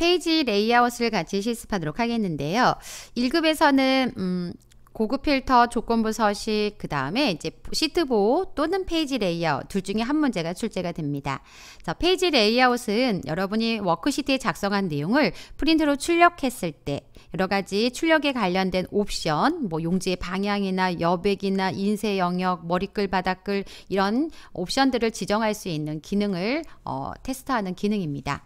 페이지 레이아웃을 같이 실습하도록 하겠는데요. 1급에서는 음, 고급 필터, 조건부 서식, 그 다음에 이제 시트 보호 또는 페이지 레이아웃 둘 중에 한 문제가 출제가 됩니다. 자, 페이지 레이아웃은 여러분이 워크시트에 작성한 내용을 프린트로 출력했을 때 여러 가지 출력에 관련된 옵션, 뭐 용지의 방향이나 여백이나 인쇄 영역, 머리글, 바닥글 이런 옵션들을 지정할 수 있는 기능을 어, 테스트하는 기능입니다.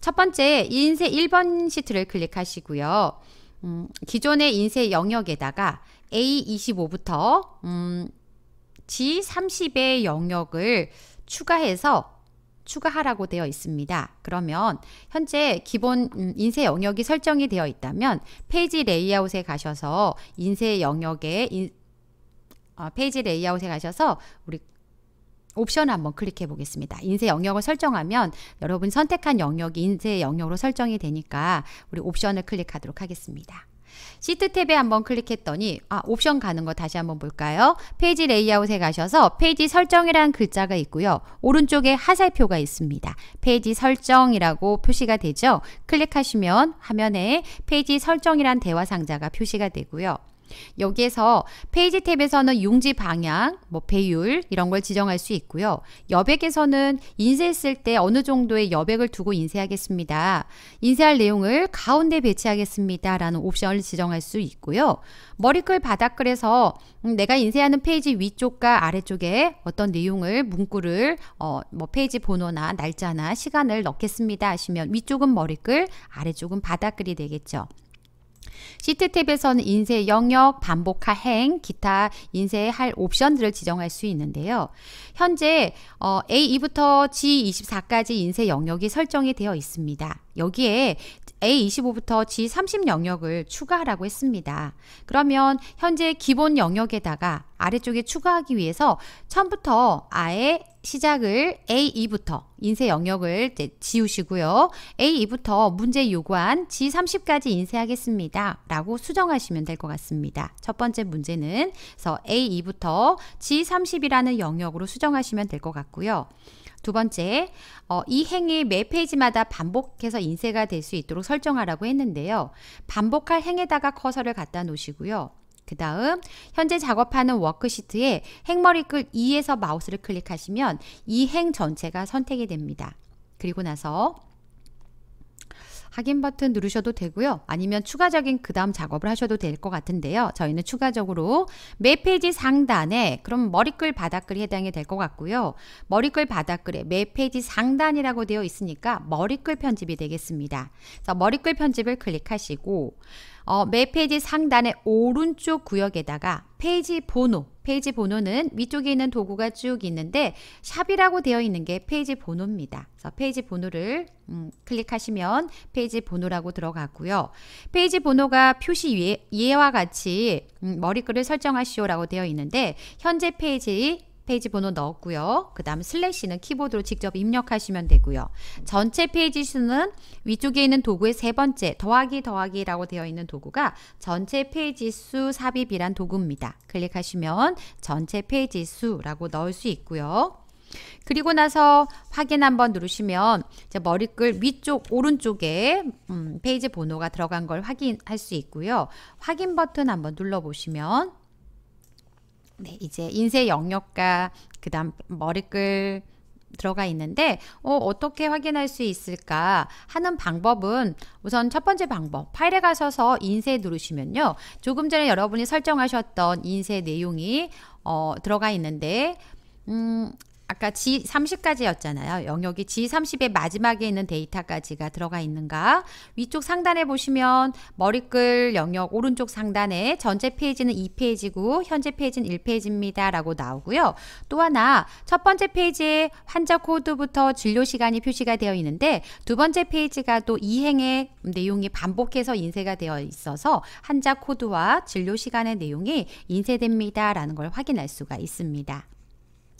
첫 번째 인쇄 1번 시트를 클릭하시고요. 음, 기존의 인쇄 영역에다가 A25부터 음, G30의 영역을 추가해서 추가하라고 되어 있습니다. 그러면 현재 기본 음, 인쇄 영역이 설정이 되어 있다면 페이지 레이아웃에 가셔서 인쇄 영역에 인, 어, 페이지 레이아웃에 가셔서 우리 옵션 한번 클릭해 보겠습니다. 인쇄 영역을 설정하면 여러분 선택한 영역이 인쇄 영역으로 설정이 되니까 우리 옵션을 클릭하도록 하겠습니다. 시트 탭에 한번 클릭했더니 아 옵션 가는 거 다시 한번 볼까요? 페이지 레이아웃에 가셔서 페이지 설정이란 글자가 있고요. 오른쪽에 하살표가 있습니다. 페이지 설정이라고 표시가 되죠. 클릭하시면 화면에 페이지 설정이란 대화 상자가 표시가 되고요. 여기에서 페이지 탭에서는 용지 방향, 뭐 배율 이런 걸 지정할 수 있고요. 여백에서는 인쇄했을 때 어느 정도의 여백을 두고 인쇄하겠습니다. 인쇄할 내용을 가운데 배치하겠습니다. 라는 옵션을 지정할 수 있고요. 머리글 바닥글에서 음, 내가 인쇄하는 페이지 위쪽과 아래쪽에 어떤 내용을 문구를 어, 뭐 페이지 번호나 날짜나 시간을 넣겠습니다 하시면 위쪽은 머리글, 아래쪽은 바닥글이 되겠죠. 시트 탭에서는 인쇄 영역, 반복화 행, 기타 인쇄할 옵션들을 지정할 수 있는데요. 현재 어, A2부터 G24까지 인쇄 영역이 설정이 되어 있습니다. 여기에 A25부터 G30 영역을 추가하라고 했습니다. 그러면 현재 기본 영역에다가 아래쪽에 추가하기 위해서 처음부터 아예 시작을 A2부터 인쇄 영역을 지우시고요. A2부터 문제 요구한 G30까지 인쇄하겠습니다. 라고 수정하시면 될 것 같습니다. 첫 번째 문제는 그래서 A2부터 G30이라는 영역으로 수정하시면 될 것 같고요. 두 번째, 어, 이행이매 페이지마다 반복해서 인쇄가 될 수 있도록 설정하라고 했는데요. 반복할 행에다가 커서를 갖다 놓으시고요. 그 다음 현재 작업하는 워크시트에 행머리 끌 2에서 마우스를 클릭하시면 이 행 전체가 선택이 됩니다. 그리고 나서 확인 버튼 누르셔도 되고요. 아니면 추가적인 그 다음 작업을 하셔도 될 것 같은데요. 저희는 추가적으로 매 페이지 상단에 그럼 머리글 바닥글이 해당이 될 것 같고요. 머리글 바닥글에 매 페이지 상단이라고 되어 있으니까 머리글 편집이 되겠습니다. 그래서 머리글 편집을 클릭하시고 어, 매 페이지 상단의 오른쪽 구역에다가 페이지 번호 페이지 번호는 위쪽에 있는 도구가 쭉 있는데 샵이라고 되어 있는 게 페이지 번호입니다. 그래서 페이지 번호를 음, 클릭하시면 페이지 번호라고 들어가고요. 페이지 번호가 표시 위에, 와 같이 음, 머리글을 설정하시오라고 되어 있는데 현재 페이지 페이지 번호 넣었고요. 그 다음 슬래시는 키보드로 직접 입력하시면 되고요. 전체 페이지 수는 위쪽에 있는 도구의 세 번째 더하기 더하기라고 되어 있는 도구가 전체 페이지 수 삽입이란 도구입니다. 클릭하시면 전체 페이지 수라고 넣을 수 있고요. 그리고 나서 확인 한번 누르시면 머리글 위쪽 오른쪽에 음, 페이지 번호가 들어간 걸 확인할 수 있고요. 확인 버튼 한번 눌러보시면 네, 이제 인쇄 영역과 그다음 머리글 들어가 있는데 어, 어떻게 확인할 수 있을까 하는 방법은 우선 첫 번째 방법 파일에 가셔서 인쇄 누르시면요 조금 전에 여러분이 설정하셨던 인쇄 내용이 어, 들어가 있는데 음, 아까 G30까지였잖아요. 영역이 G30의 마지막에 있는 데이터까지가 들어가 있는가? 위쪽 상단에 보시면 머리글 영역 오른쪽 상단에 전체 페이지는 2페이지고 현재 페이지는 1페이지입니다. 라고 나오고요. 또 하나 첫 번째 페이지에 환자 코드부터 진료 시간이 표시가 되어 있는데 두 번째 페이지가 또 이행의 내용이 반복해서 인쇄가 되어 있어서 환자 코드와 진료 시간의 내용이 인쇄됩니다. 라는 걸 확인할 수가 있습니다.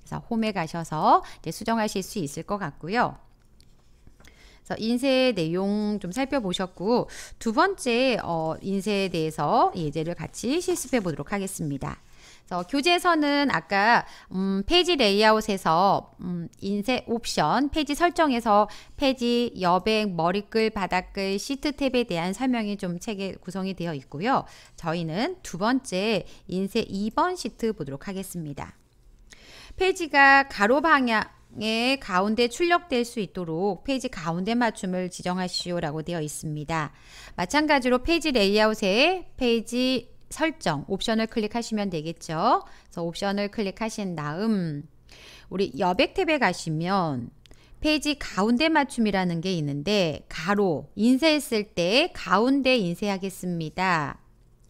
그래서 홈에 가셔서 이제 수정하실 수 있을 것 같고요. 그래서 인쇄 내용 좀 살펴보셨고 두 번째 어, 인쇄에 대해서 예제를 같이 실습해 보도록 하겠습니다. 그래서 교재에서는 아까 음, 페이지 레이아웃에서 음, 인쇄 옵션, 페이지 설정에서 페이지 여백, 머리글, 바닥글, 시트 탭에 대한 설명이 좀 책에 구성이 되어 있고요. 저희는 두 번째 인쇄 2번 시트 보도록 하겠습니다. 페이지가 가로 방향의 가운데 출력될 수 있도록 페이지 가운데 맞춤을 지정하시오 라고 되어 있습니다. 마찬가지로 페이지 레이아웃에 페이지 설정 옵션을 클릭하시면 되겠죠. 그래서 옵션을 클릭하신 다음 우리 여백 탭에 가시면 페이지 가운데 맞춤이라는 게 있는데 가로 인쇄했을 때 가운데 인쇄하겠습니다.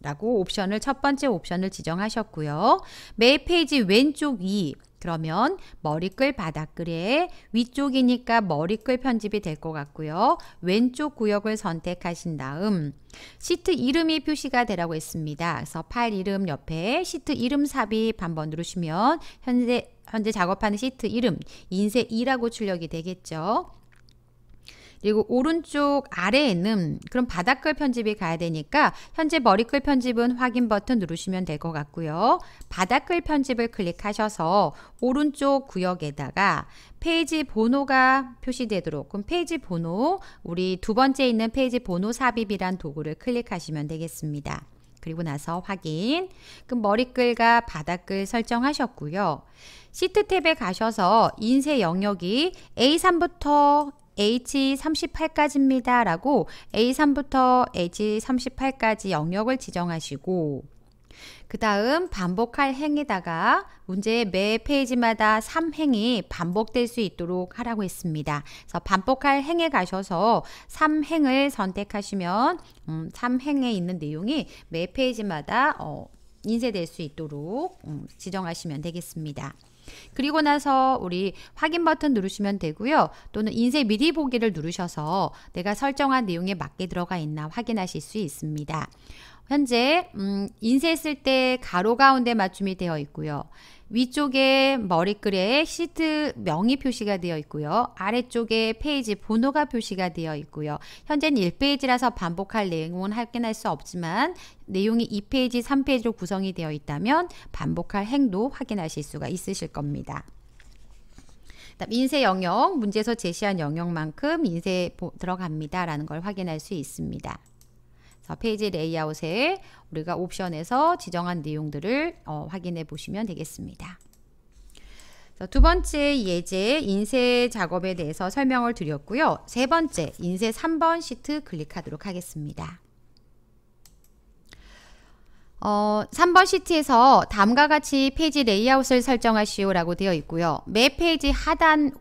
라고 옵션을 첫 번째 옵션을 지정하셨고요. 매 페이지 왼쪽 위 그러면 머리글 바닥글의 위쪽이니까 머리글 편집이 될 것 같고요. 왼쪽 구역을 선택하신 다음 시트 이름이 표시가 되라고 했습니다. 그래서 파일 이름 옆에 시트 이름 삽입 한번 누르시면 현재 현재 작업하는 시트 이름 인쇄 2라고 출력이 되겠죠. 그리고 오른쪽 아래에는 그럼 바닥글 편집이 가야 되니까 현재 머리글 편집은 확인 버튼 누르시면 될 것 같고요. 바닥글 편집을 클릭하셔서 오른쪽 구역에다가 페이지 번호가 표시되도록 그럼 페이지 번호 우리 두 번째 있는 페이지 번호 삽입이란 도구를 클릭하시면 되겠습니다. 그리고 나서 확인 그럼 머리글과 바닥글 설정하셨고요. 시트 탭에 가셔서 인쇄 영역이 A3부터 H38까지입니다. E 라고 A3부터 H38까지 e 영역을 지정하시고 그 다음 반복할 행에다가 문제 매 페이지마다 3행이 반복될 수 있도록 하라고 했습니다. 그래서 반복할 행에 가셔서 3행을 선택하시면 음, 3행에 있는 내용이 매 페이지마다 어, 인쇄될 수 있도록 음, 지정하시면 되겠습니다. 그리고 나서 우리 확인 버튼 누르시면 되고요. 또는 인쇄 미리 보기를 누르셔서 내가 설정한 내용에 맞게 들어가 있나 확인하실 수 있습니다. 현재 음, 인쇄했을 때 가로 가운데 맞춤이 되어 있고요. 위쪽에 머리글에 시트 명의 표시가 되어 있고요. 아래쪽에 페이지 번호가 표시가 되어 있고요. 현재는 1페이지라서 반복할 내용은 확인할 수 없지만 내용이 2페이지, 3페이지로 구성이 되어 있다면 반복할 행도 확인하실 수가 있으실 겁니다. 인쇄 영역, 문제에서 제시한 영역만큼 인쇄 들어갑니다. 라는 걸 확인할 수 있습니다. 페이지 레이아웃에 우리가 옵션에서 지정한 내용들을 어, 확인해 보시면 되겠습니다. 두 번째 예제 인쇄 작업에 대해서 설명을 드렸고요. 세 번째 인쇄 3번 시트 클릭하도록 하겠습니다. 어, 3번 시트에서 다음과 같이 페이지 레이아웃을 설정하시오라고 되어 있고요. 매 페이지 하단에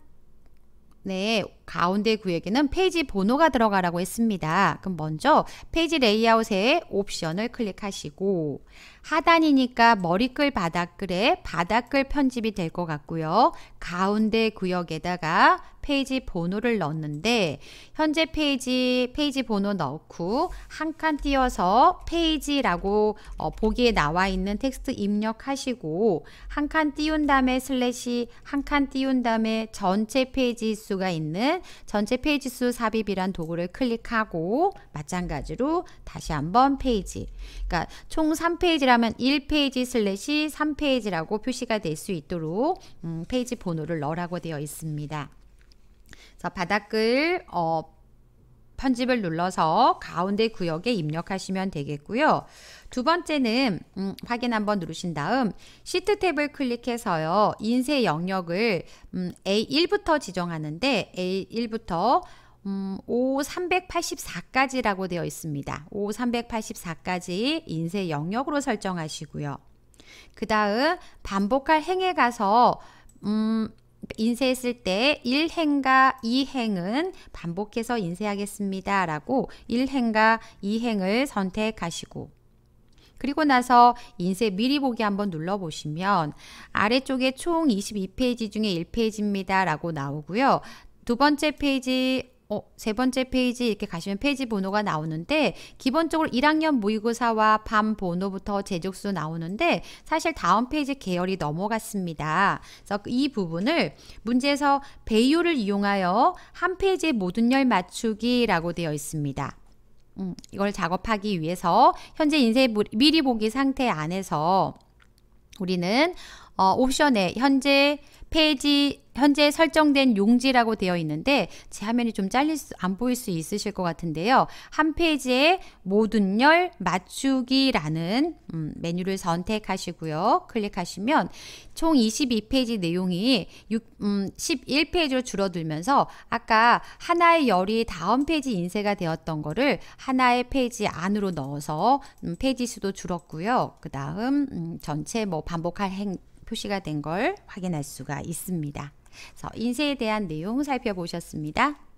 네, 가운데 구역에는 페이지 번호가 들어가라고 했습니다. 그럼 먼저 페이지 레이아웃의 옵션을 클릭하시고 하단이니까 머리글 바닥글에 바닥글 편집이 될 것 같고요. 가운데 구역에다가 페이지 번호를 넣는데 현재 페이지 페이지 번호 넣고 한 칸 띄어서 페이지라고 어, 보기에 나와 있는 텍스트 입력하시고 한 칸 띄운 다음에 슬래시 한 칸 띄운 다음에 전체 페이지 수가 있는 전체 페이지 수 삽입이란 도구를 클릭하고 마찬가지로 다시 한번 페이지 그러니까 총 3페이지라 동그라면 1페이지 슬래시 3페이지라고 표시가 될 수 있도록 음, 페이지 번호를 넣으라고 되어 있습니다. 자, 바닥글 어, 편집을 눌러서 가운데 구역에 입력하시면 되겠고요. 두 번째는 음, 확인 한번 누르신 다음 시트 탭을 클릭해서요. 인쇄 영역을 음, A1부터 지정하는데 A1부터 음, 5 384까지라고 되어 있습니다. 5 384까지 인쇄 영역으로 설정하시고요. 그 다음 반복할 행에 가서 음, 인쇄했을 때 1행과 2행은 반복해서 인쇄하겠습니다. 라고 1행과 2행을 선택하시고 그리고 나서 인쇄 미리 보기 한번 눌러보시면 아래쪽에 총 22페이지 중에 1페이지입니다. 라고 나오고요. 두 번째 페이지 어, 세 번째 페이지 이렇게 가시면 페이지 번호가 나오는데 기본적으로 1학년 모의고사와 반 번호부터 제적수 나오는데 사실 다음 페이지 계열이 넘어갔습니다. 그래서 이 부분을 문제에서 배율을 이용하여 한 페이지의 모든 열 맞추기라고 되어 있습니다. 음, 이걸 작업하기 위해서 현재 인쇄 미리 보기 상태 안에서 우리는 어, 옵션에 현재 페이지 현재 설정된 용지라고 되어 있는데 제 화면이 좀 잘릴 수, 안 보일 수 있으실 것 같은데요. 한 페이지에 모든 열 맞추기라는 음, 메뉴를 선택하시고요. 클릭하시면 총 22페이지 내용이 6, 음, 11페이지로 줄어들면서 아까 하나의 열이 다음 페이지 인쇄가 되었던 거를 하나의 페이지 안으로 넣어서 음, 페이지 수도 줄었고요. 그 다음 음, 전체 뭐 반복할 행 표시가 된 걸 확인할 수가 있습니다. 그래서 인쇄에 대한 내용 살펴보셨습니다.